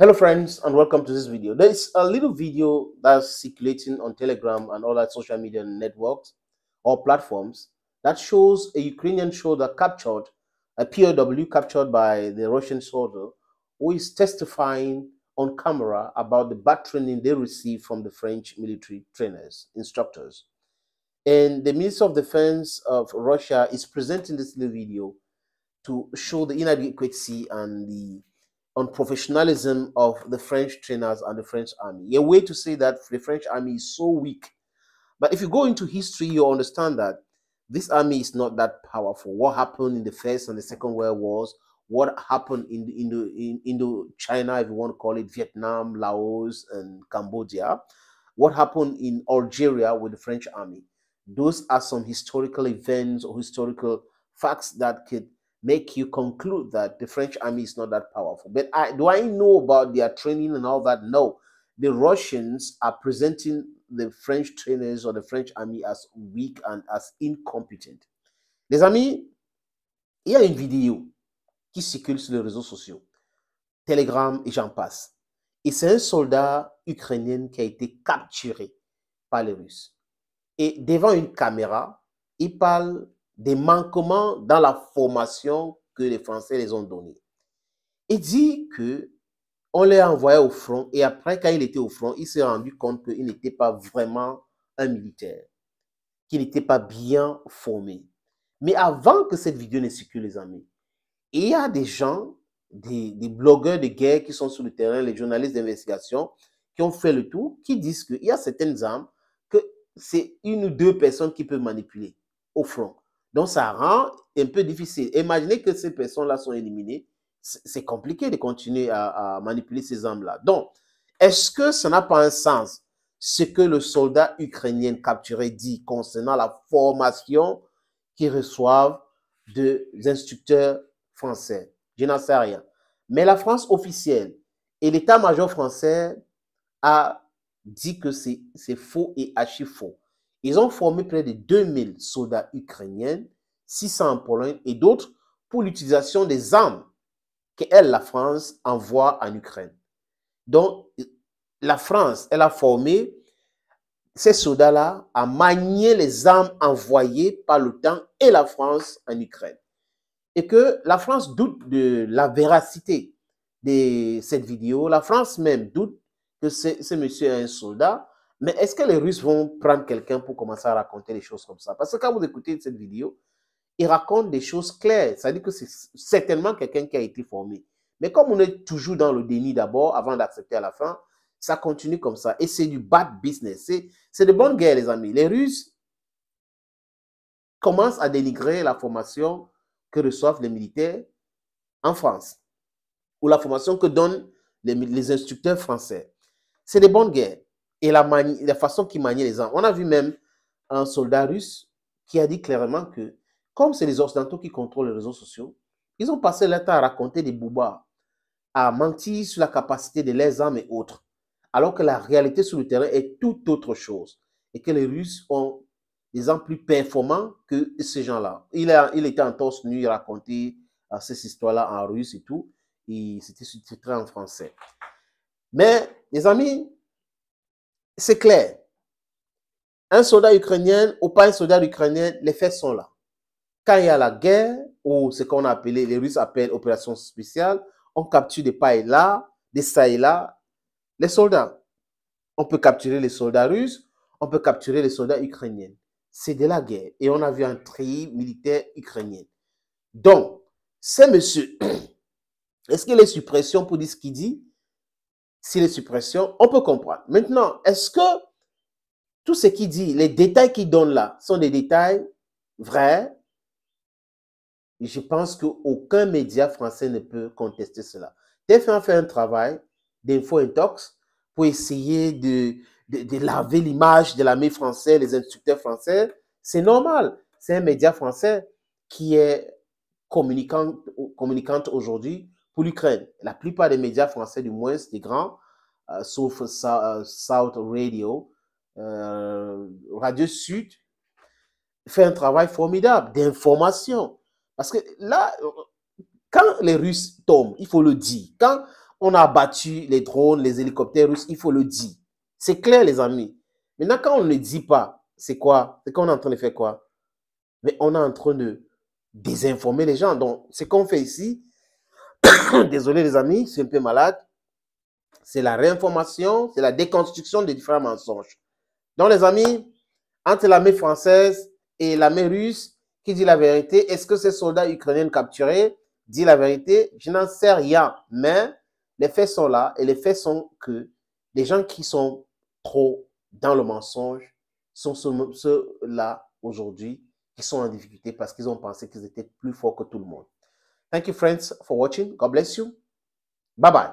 hello friends and welcome to this video there's a little video that's circulating on telegram and other social media networks or platforms that shows a ukrainian soldier captured a pow captured by the russian soldier who is testifying on camera about the bad training they received from the french military trainers instructors and the minister of defense of russia is presenting this little video to show the inadequacy and the on professionalism of the French trainers and the French army. A way to say that the French army is so weak. But if you go into history, you understand that this army is not that powerful. What happened in the First and the Second World Wars, what happened in the, in the, in, in the China, if you want to call it, Vietnam, Laos, and Cambodia, what happened in Algeria with the French army. Those are some historical events or historical facts that could make you conclude that the French army is not that powerful. But I, do I know about their training and all that? No. The Russians are presenting the French trainers or the French army as weak and as incompetent. Les amis, il y a une vidéo qui circule sur les réseaux sociaux, Telegram et j'en passe. Et c'est un soldat ukrainien qui a été capturé par les Russes. Et devant une caméra, il parle des manquements dans la formation que les Français les ont donnée. Il dit que on les envoyé au front et après, quand il était au front, il s'est rendu compte qu'il n'était pas vraiment un militaire, qu'il n'était pas bien formé. Mais avant que cette vidéo ne circule, les amis, il y a des gens, des, blogueurs de guerre qui sont sur le terrain, les journalistes d'investigation, qui ont fait le tour, qui disent qu'il y a certaines armes que c'est une ou deux personnes qui peuvent manipuler au front. Donc, ça rend un peu difficile. Imaginez que ces personnes-là sont éliminées. C'est compliqué de continuer à, manipuler ces hommes-là. Donc, est-ce que ça n'a pas un sens ce que le soldat ukrainien capturé dit concernant la formation qu'ils reçoivent des instructeurs français Je n'en sais rien. Mais la France officielle et l'état-major français a dit que c'est faux et archi faux. Ils ont formé près de 2000 soldats ukrainiens, 600 en Pologne et d'autres pour l'utilisation des armes que la France, envoie en Ukraine. Donc, la France, elle a formé ces soldats-là à manier les armes envoyées par l'OTAN et la France en Ukraine. Et que la France doute de la véracité de cette vidéo. La France même doute que ce monsieur est un soldat mais est-ce que les Russes vont prendre quelqu'un pour commencer à raconter des choses comme ça Parce que quand vous écoutez cette vidéo, il raconte des choses claires. Ça dit que c'est certainement quelqu'un qui a été formé. Mais comme on est toujours dans le déni d'abord, avant d'accepter à la fin, ça continue comme ça. Et c'est du bad business. C'est de bonnes guerres, les amis. Les Russes commencent à dénigrer la formation que reçoivent les militaires en France ou la formation que donnent les, instructeurs français. C'est de bonnes guerres et la, façon qu'ils maniait les armes. On a vu même un soldat russe qui a dit clairement que, comme c'est les Occidentaux qui contrôlent les réseaux sociaux, ils ont passé leur temps à raconter des boubards, à mentir sur la capacité de leurs armes et autres, alors que la réalité sur le terrain est tout autre chose et que les Russes ont des armes plus performants que ces gens-là. Il, a, il était en torse nu, il racontait euh, ces histoires-là en russe et tout, il c'était sous-titré en français. Mais, les amis, c'est clair. Un soldat ukrainien ou pas un soldat ukrainien, les faits sont là. Quand il y a la guerre, ou ce qu'on a appelé, les Russes appellent opération spéciale, on capture des païs là, des ça là, les soldats. On peut capturer les soldats russes, on peut capturer les soldats ukrainiens. C'est de la guerre. Et on a vu un tri militaire ukrainien. Donc, ces monsieur, est-ce que les suppressions pour dire ce qu'il dit si les suppressions, on peut comprendre. Maintenant, est-ce que tout ce qu'il dit, les détails qu'il donne là, sont des détails vrais Je pense qu'aucun média français ne peut contester cela. TF1 fait un travail d'info intox pour essayer de, de, laver l'image de l'armée française, les instructeurs français. C'est normal. C'est un média français qui est communicant communicante aujourd'hui pour l'Ukraine. La plupart des médias français, du moins des grands, euh, sauf euh, South, Radio, euh, Radio Sud, fait un travail formidable d'information. Parce que là, quand les Russes tombent, il faut le dire. Quand on a abattu les drones, les hélicoptères russes, il faut le dire. C'est clair, les amis. Maintenant, quand on ne le dit pas, c'est quoi C'est qu'on est en train de faire quoi Mais on est en train de désinformer les gens. Donc, ce qu'on fait ici, Désolé les amis, c'est un peu malade. C'est la réinformation, c'est la déconstruction des différents mensonges. Donc les amis, entre l'armée française et l'armée russe, qui dit la vérité Est-ce que ces soldats ukrainiens capturés disent la vérité Je n'en sais rien, mais les faits sont là et les faits sont que les gens qui sont trop dans le mensonge sont ceux-là aujourd'hui qui sont en difficulté parce qu'ils ont pensé qu'ils étaient plus forts que tout le monde. Thank you, friends, for watching. God bless you. Bye-bye.